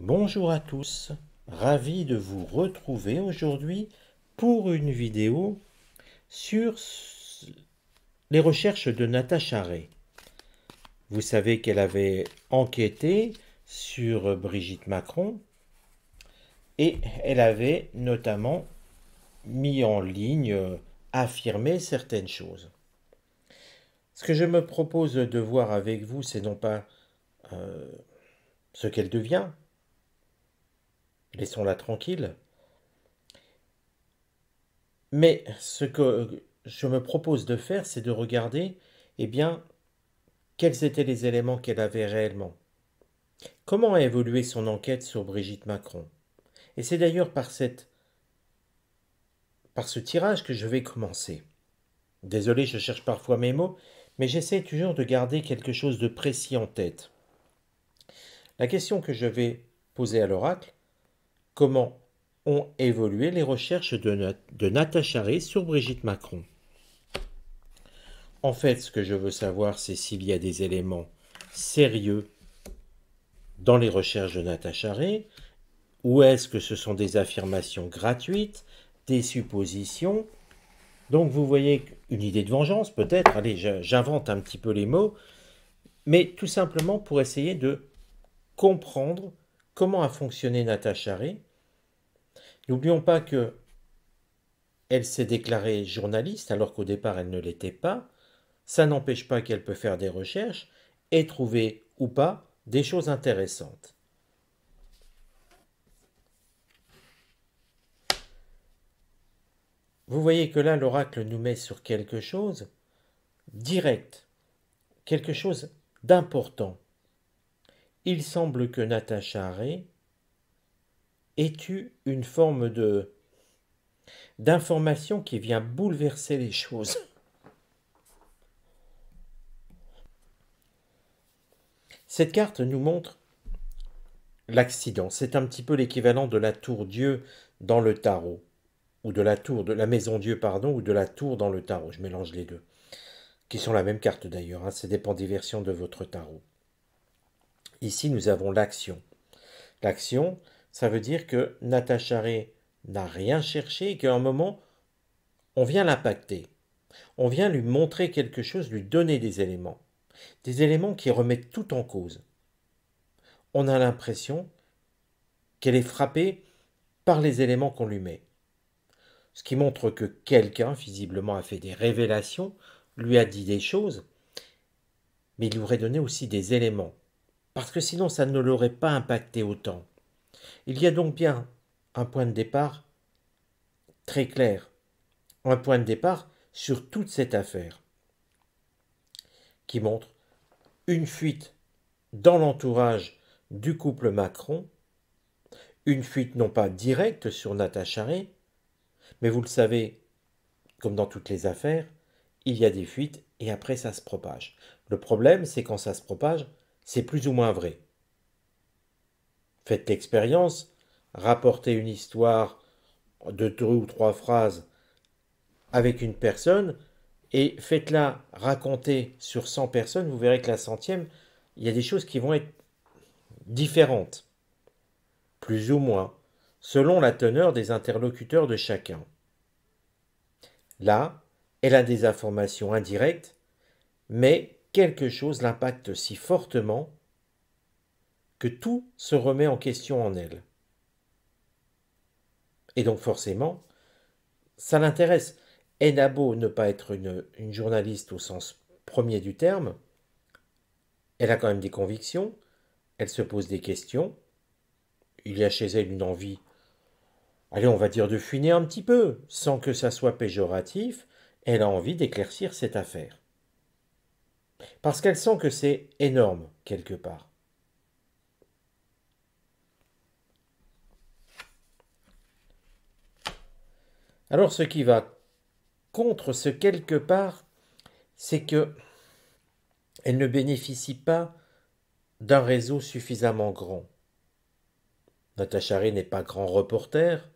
Bonjour à tous, ravi de vous retrouver aujourd'hui pour une vidéo sur les recherches de Natacha Ray. Vous savez qu'elle avait enquêté sur Brigitte Macron et elle avait notamment mis en ligne, euh, affirmé certaines choses. Ce que je me propose de voir avec vous, c'est non pas euh, ce qu'elle devient, laissons-la tranquille. Mais ce que je me propose de faire, c'est de regarder, eh bien, quels étaient les éléments qu'elle avait réellement. Comment a évolué son enquête sur Brigitte Macron Et c'est d'ailleurs par cette par ce tirage que je vais commencer. Désolé, je cherche parfois mes mots, mais j'essaie toujours de garder quelque chose de précis en tête. La question que je vais poser à l'oracle, Comment ont évolué les recherches de, de Natacha sur Brigitte Macron En fait, ce que je veux savoir, c'est s'il y a des éléments sérieux dans les recherches de Natacha Ray, ou est-ce que ce sont des affirmations gratuites, des suppositions Donc vous voyez une idée de vengeance peut-être, allez j'invente un petit peu les mots, mais tout simplement pour essayer de comprendre comment a fonctionné Natacha Ray. N'oublions pas que elle s'est déclarée journaliste alors qu'au départ elle ne l'était pas. Ça n'empêche pas qu'elle peut faire des recherches et trouver ou pas des choses intéressantes. Vous voyez que là, l'oracle nous met sur quelque chose direct, quelque chose d'important il semble que Natacha Ray ait eu une forme de d'information qui vient bouleverser les choses. Cette carte nous montre l'accident. C'est un petit peu l'équivalent de la tour Dieu dans le tarot, ou de la tour de la maison Dieu, pardon, ou de la tour dans le tarot. Je mélange les deux, qui sont la même carte d'ailleurs. Hein. Ça dépend des versions de votre tarot. Ici, nous avons l'action. L'action, ça veut dire que Ray n'a rien cherché et qu'à un moment, on vient l'impacter. On vient lui montrer quelque chose, lui donner des éléments. Des éléments qui remettent tout en cause. On a l'impression qu'elle est frappée par les éléments qu'on lui met. Ce qui montre que quelqu'un, visiblement, a fait des révélations, lui a dit des choses, mais il lui aurait donné aussi des éléments parce que sinon ça ne l'aurait pas impacté autant. Il y a donc bien un point de départ très clair, un point de départ sur toute cette affaire, qui montre une fuite dans l'entourage du couple Macron, une fuite non pas directe sur Natacha Ray, mais vous le savez, comme dans toutes les affaires, il y a des fuites et après ça se propage. Le problème, c'est quand ça se propage, c'est plus ou moins vrai. Faites l'expérience, rapportez une histoire de deux ou trois phrases avec une personne et faites-la raconter sur 100 personnes, vous verrez que la centième, il y a des choses qui vont être différentes, plus ou moins, selon la teneur des interlocuteurs de chacun. Là, elle a des informations indirectes, mais quelque chose l'impacte si fortement que tout se remet en question en elle. Et donc forcément, ça l'intéresse. Elle n'a beau ne pas être une, journaliste au sens premier du terme, elle a quand même des convictions, elle se pose des questions, il y a chez elle une envie, allez on va dire de fuiner un petit peu, sans que ça soit péjoratif, elle a envie d'éclaircir cette affaire. Parce qu'elle sent que c'est énorme quelque part. Alors ce qui va contre ce quelque part, c'est que elle ne bénéficie pas d'un réseau suffisamment grand. Natacha n'est pas grand reporter,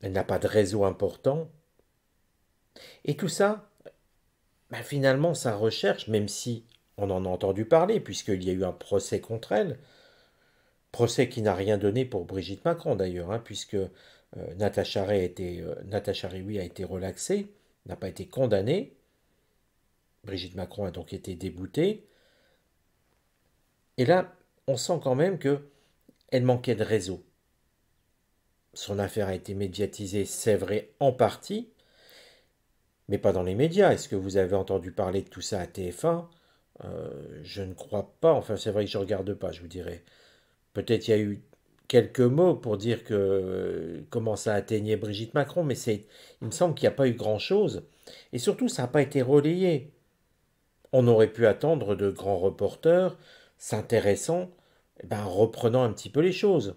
elle n'a pas de réseau important, et tout ça bah, finalement, sa recherche, même si on en a entendu parler, puisqu'il y a eu un procès contre elle, procès qui n'a rien donné pour Brigitte Macron d'ailleurs, hein, puisque euh, Natacha, a été, euh, a été relaxée, n'a pas été condamnée. Brigitte Macron a donc été déboutée. Et là, on sent quand même que elle manquait de réseau. Son affaire a été médiatisée, c'est vrai, en partie, mais pas dans les médias. Est-ce que vous avez entendu parler de tout ça à TF1 euh, Je ne crois pas. Enfin, c'est vrai que je ne regarde pas, je vous dirais. Peut-être il y a eu quelques mots pour dire que euh, comment ça atteignait Brigitte Macron, mais il me semble qu'il n'y a pas eu grand-chose. Et surtout, ça n'a pas été relayé. On aurait pu attendre de grands reporters s'intéressant, eh ben, reprenant un petit peu les choses.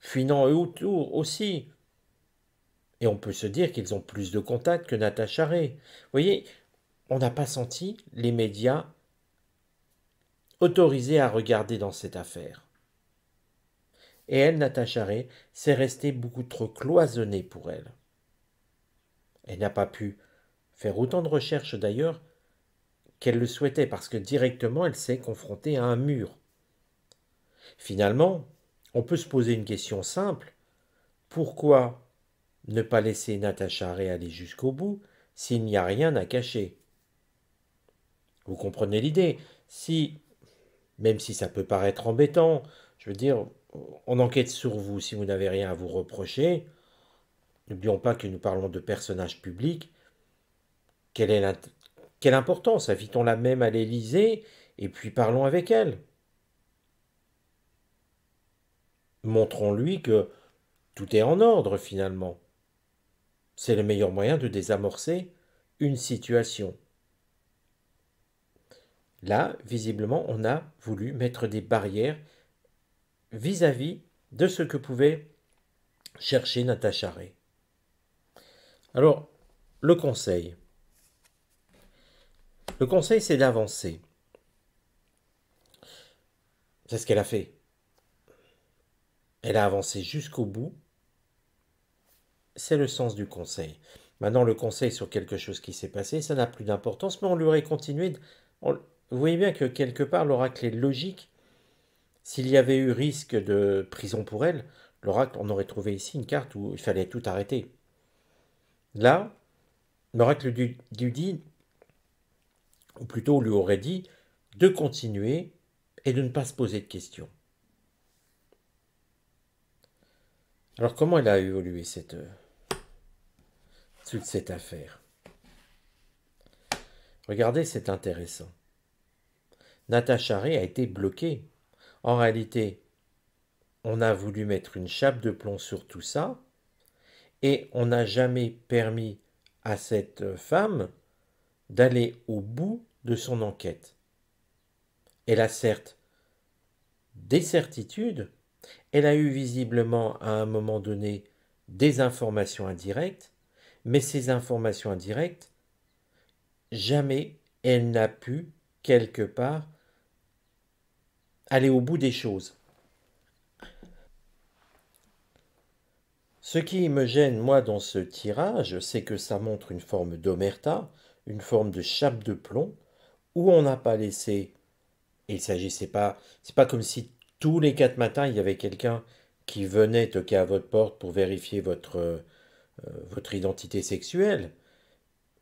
Finant eux autour aussi, et on peut se dire qu'ils ont plus de contacts que Natacha Ray. Vous voyez, on n'a pas senti les médias autorisés à regarder dans cette affaire. Et elle, Natacha Ray, s'est restée beaucoup trop cloisonnée pour elle. Elle n'a pas pu faire autant de recherches d'ailleurs qu'elle le souhaitait parce que directement elle s'est confrontée à un mur. Finalement, on peut se poser une question simple. Pourquoi ne pas laisser Natacha aller jusqu'au bout s'il n'y a rien à cacher. Vous comprenez l'idée Si, même si ça peut paraître embêtant, je veux dire, on enquête sur vous si vous n'avez rien à vous reprocher. N'oublions pas que nous parlons de personnages publics. Quelle, est Quelle importance Invitons la même à l'Élysée et puis parlons avec elle. Montrons-lui que tout est en ordre finalement. C'est le meilleur moyen de désamorcer une situation. Là, visiblement, on a voulu mettre des barrières vis-à-vis de ce que pouvait chercher Natacha Ray. Alors, le conseil. Le conseil, c'est d'avancer. C'est ce qu'elle a fait. Elle a avancé jusqu'au bout c'est le sens du conseil. Maintenant, le conseil sur quelque chose qui s'est passé, ça n'a plus d'importance, mais on lui aurait continué. Vous voyez bien que quelque part, l'oracle est logique. S'il y avait eu risque de prison pour elle, l'oracle, on aurait trouvé ici une carte où il fallait tout arrêter. Là, l'oracle lui, dit, ou plutôt lui aurait dit, de continuer et de ne pas se poser de questions. Alors comment elle a évolué cette euh, de cette affaire. Regardez, c'est intéressant. Natacha Ray a été bloquée. En réalité, on a voulu mettre une chape de plomb sur tout ça et on n'a jamais permis à cette femme d'aller au bout de son enquête. Elle a certes des certitudes, elle a eu visiblement à un moment donné des informations indirectes, mais ces informations indirectes, jamais elle n'a pu, quelque part, aller au bout des choses. Ce qui me gêne, moi, dans ce tirage, c'est que ça montre une forme d'omerta, une forme de chape de plomb, où on n'a pas laissé. Il s'agissait pas. C'est pas comme si tous les quatre matins, il y avait quelqu'un qui venait toquer à votre porte pour vérifier votre, euh, votre identité sexuelle.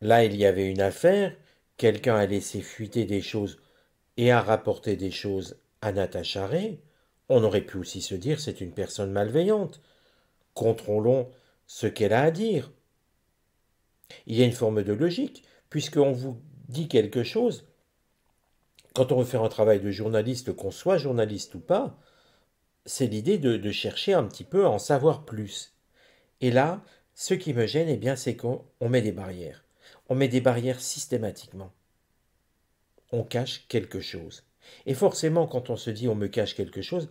Là, il y avait une affaire, quelqu'un a laissé fuiter des choses et a rapporté des choses à Natacha Ray. On aurait pu aussi se dire c'est une personne malveillante. Contrôlons ce qu'elle a à dire. Il y a une forme de logique, puisqu'on vous dit quelque chose. Quand on veut faire un travail de journaliste, qu'on soit journaliste ou pas, c'est l'idée de, de, chercher un petit peu à en savoir plus. Et là, ce qui me gêne, eh bien, c'est qu'on met des barrières. On met des barrières systématiquement. On cache quelque chose. Et forcément, quand on se dit on me cache quelque chose,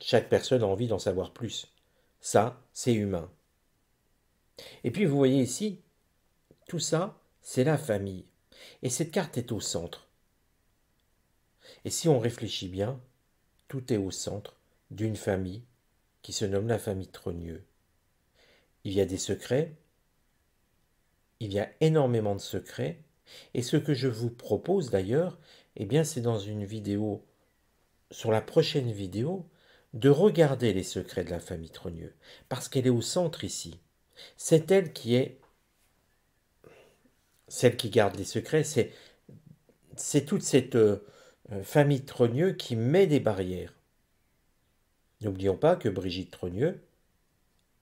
chaque personne a envie d'en savoir plus. Ça, c'est humain. Et puis, vous voyez ici, tout ça, c'est la famille. Et cette carte est au centre. Et si on réfléchit bien, tout est au centre d'une famille qui se nomme la famille Trogneux il y a des secrets, il y a énormément de secrets, et ce que je vous propose d'ailleurs, eh bien c'est dans une vidéo, sur la prochaine vidéo, de regarder les secrets de la famille Trogneux, parce qu'elle est au centre ici. C'est elle qui est celle qui garde les secrets, c'est c'est toute cette euh, famille Trogneux qui met des barrières. N'oublions pas que Brigitte Trogneux,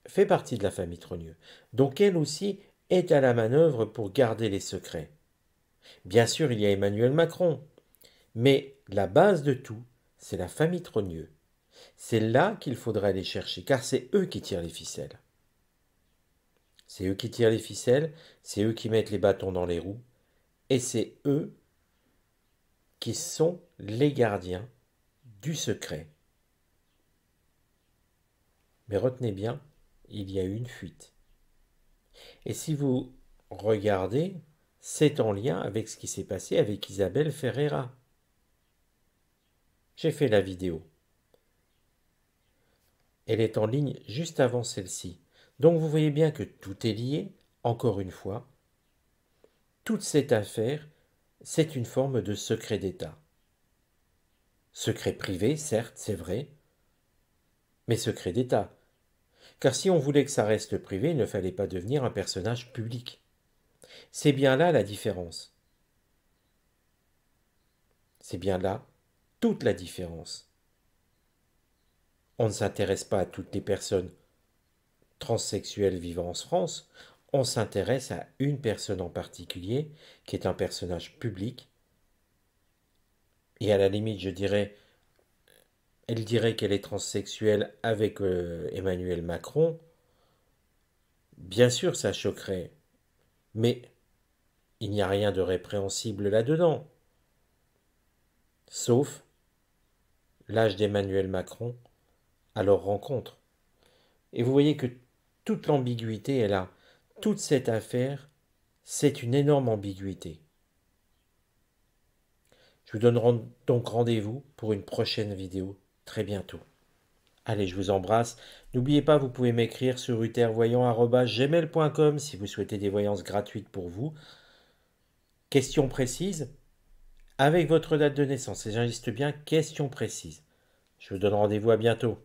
fait partie de la famille Trogneux, donc elle aussi est à la manœuvre pour garder les secrets. Bien sûr, il y a Emmanuel Macron, mais la base de tout, c'est la famille Trogneux. C'est là qu'il faudrait aller chercher, car c'est eux qui tirent les ficelles. C'est eux qui tirent les ficelles, c'est eux qui mettent les bâtons dans les roues, et c'est eux qui sont les gardiens du secret. Mais retenez bien, il y a eu une fuite. Et si vous regardez, c'est en lien avec ce qui s'est passé avec Isabelle Ferreira. J'ai fait la vidéo. Elle est en ligne juste avant celle-ci. Donc vous voyez bien que tout est lié, encore une fois. Toute cette affaire, c'est une forme de secret d'État. Secret privé, certes, c'est vrai, mais secret d'État. Car si on voulait que ça reste privé, il ne fallait pas devenir un personnage public. C'est bien là la différence. C'est bien là toute la différence. On ne s'intéresse pas à toutes les personnes transsexuelles vivant en France, on s'intéresse à une personne en particulier qui est un personnage public. Et à la limite, je dirais, elle dirait qu'elle est transsexuelle avec euh, Emmanuel Macron, bien sûr ça choquerait. Mais il n'y a rien de répréhensible là-dedans. Sauf l'âge d'Emmanuel Macron à leur rencontre. Et vous voyez que toute l'ambiguïté est là. Toute cette affaire, c'est une énorme ambiguïté. Je vous donne donc rendez-vous pour une prochaine vidéo très bientôt. Allez, je vous embrasse. N'oubliez pas, vous pouvez m'écrire sur utervoyant.gmail.com si vous souhaitez des voyances gratuites pour vous. Question précise avec votre date de naissance. Et j'insiste bien, question précise. Je vous donne rendez-vous à bientôt.